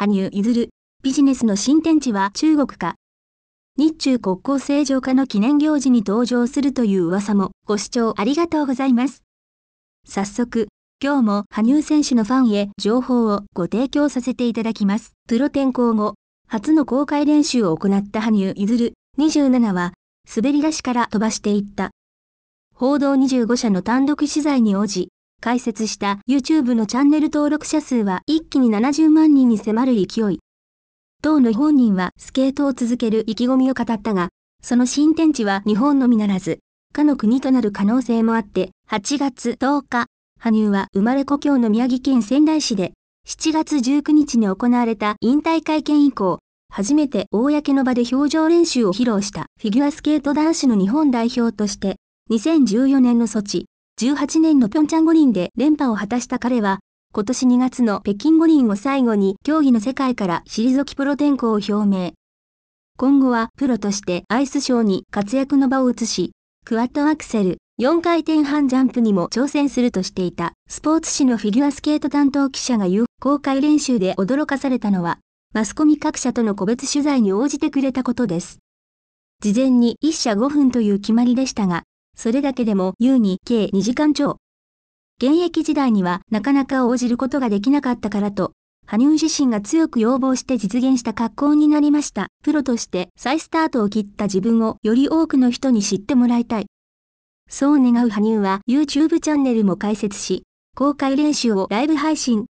羽生結弦、ビジネスの新天地は中国か。日中国交正常化の記念行事に登場するという噂もご視聴ありがとうございます。早速、今日も羽生選手のファンへ情報をご提供させていただきます。プロ転向後、初の公開練習を行った羽生結弦27は、滑り出しから飛ばしていった。報道25社の単独取材に応じ、開設した YouTube のチャンネル登録者数は一気に70万人に迫る勢い。当の本人はスケートを続ける意気込みを語ったが、その新天地は日本のみならず、かの国となる可能性もあって、8月10日、羽生は生まれ故郷の宮城県仙台市で、7月19日に行われた引退会見以降、初めて公の場で表情練習を披露したフィギュアスケート男子の日本代表として、2014年の措置、1 8年のピョンチャン五輪で連覇を果たした彼は、今年2月の北京五輪を最後に競技の世界から退きプロ転向を表明。今後はプロとしてアイスショーに活躍の場を移し、クワッドアクセル、4回転半ジャンプにも挑戦するとしていたスポーツ紙のフィギュアスケート担当記者が言う公開練習で驚かされたのは、マスコミ各社との個別取材に応じてくれたことです。事前に1社5分という決まりでしたが、それだけでも優に計2時間超。現役時代にはなかなか応じることができなかったからと、羽生自身が強く要望して実現した格好になりました。プロとして再スタートを切った自分をより多くの人に知ってもらいたい。そう願う羽生は YouTube チャンネルも開設し、公開練習をライブ配信。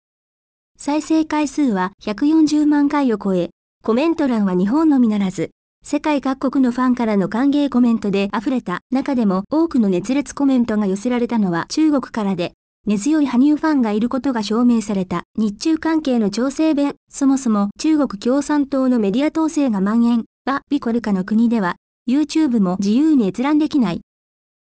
再生回数は140万回を超え、コメント欄は日本のみならず、世界各国のファンからの歓迎コメントで溢れた中でも多くの熱烈コメントが寄せられたのは中国からで、根強い羽生ファンがいることが証明された日中関係の調整弁、そもそも中国共産党のメディア統制が蔓延、はビコルカの国では、YouTube も自由に閲覧できない。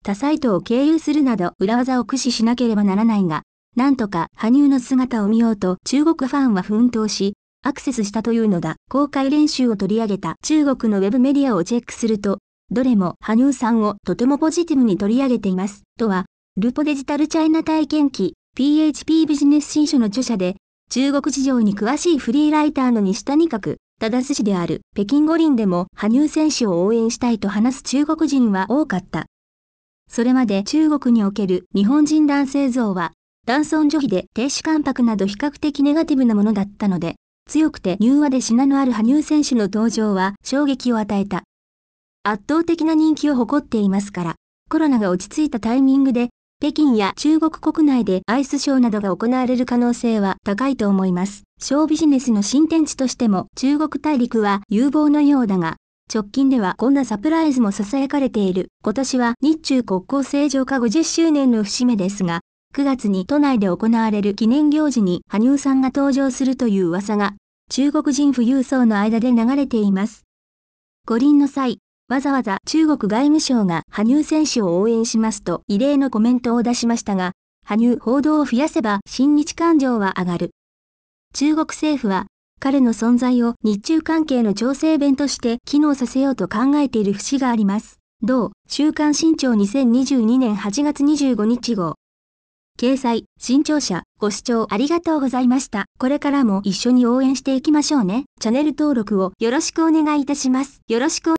他サイトを経由するなど裏技を駆使しなければならないが、なんとか羽生の姿を見ようと中国ファンは奮闘し、アクセスしたというのだ。公開練習を取り上げた中国のウェブメディアをチェックすると、どれも羽生さんをとてもポジティブに取り上げています。とは、ルポデジタルチャイナ体験記 PHP ビジネス新書の著者で、中国事情に詳しいフリーライターの西谷角、忠寿氏である北京五輪でも羽生選手を応援したいと話す中国人は多かった。それまで中国における日本人男性像は、男尊女卑で低視関白など比較的ネガティブなものだったので、強くて柔和で品のある羽生選手の登場は衝撃を与えた。圧倒的な人気を誇っていますから、コロナが落ち着いたタイミングで、北京や中国国内でアイスショーなどが行われる可能性は高いと思います。ショービジネスの新天地としても中国大陸は有望のようだが、直近ではこんなサプライズも囁かれている。今年は日中国交正常化50周年の節目ですが、9月に都内で行われる記念行事に羽生さんが登場するという噂が、中国人富裕層の間で流れています。五輪の際、わざわざ中国外務省が羽生選手を応援しますと異例のコメントを出しましたが、羽生報道を増やせば親日感情は上がる。中国政府は、彼の存在を日中関係の調整弁として機能させようと考えている節があります。同、週刊新潮2022年8月25日号。掲載、新潮社、ご視聴ありがとうございました。これからも一緒に応援していきましょうね。チャンネル登録をよろしくお願いいたします。よろしく